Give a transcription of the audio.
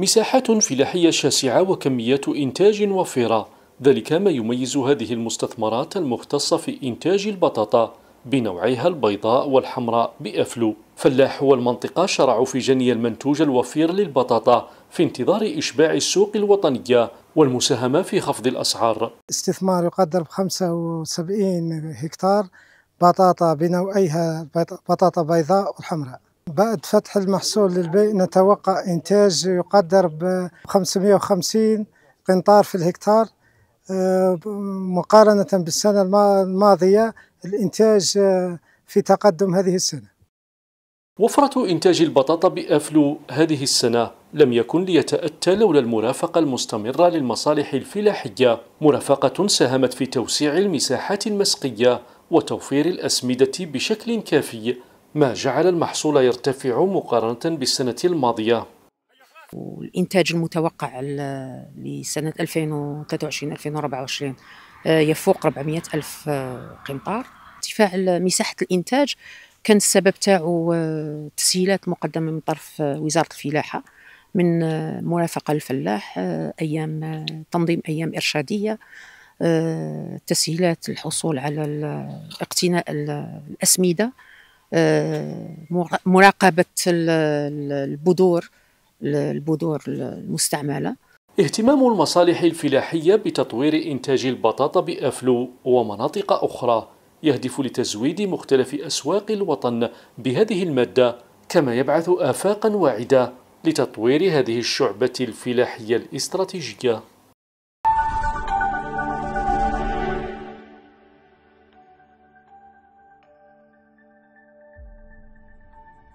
مساحات فلاحية شاسعة وكميات إنتاج وفيرة ذلك ما يميز هذه المستثمرات المختصة في إنتاج البطاطا بنوعيها البيضاء والحمراء بأفلو فلاح والمنطقة شرعوا في جني المنتوج الوفير للبطاطا في انتظار إشباع السوق الوطنية والمساهمة في خفض الأسعار استثمار يقدر ب 75 هكتار بطاطا بنوعيها بطاطا بيضاء والحمراء بعد فتح المحصول للبيع نتوقع إنتاج يقدر ب 550 قنطار في الهكتار آه، مقارنة بالسنة الماضية الإنتاج آه، في تقدم هذه السنة وفرة إنتاج البطاطا بأفلو هذه السنة لم يكن ليتأتى لولا المرافقة المستمرة للمصالح الفلاحية مرافقة ساهمت في توسيع المساحات المسقية وتوفير الأسمدة بشكل كافي ما جعل المحصول يرتفع مقارنة بالسنة الماضية الإنتاج المتوقع لسنة 2023-2024 آه، يفوق 400 ألف آه، قنطار ارتفاع مساحة الإنتاج كان السبب تاعو آه، تسهيلات مقدمة من طرف وزارة الفلاحة من مرافقة الفلاح أيام تنظيم أيام إرشادية تسهيلات الحصول على اقتناء الأسمدة آه، مراقبه البذور البذور المستعمله اهتمام المصالح الفلاحيه بتطوير انتاج البطاطا بافلو ومناطق اخرى يهدف لتزويد مختلف اسواق الوطن بهذه الماده كما يبعث افاقا واعده لتطوير هذه الشعبه الفلاحيه الاستراتيجيه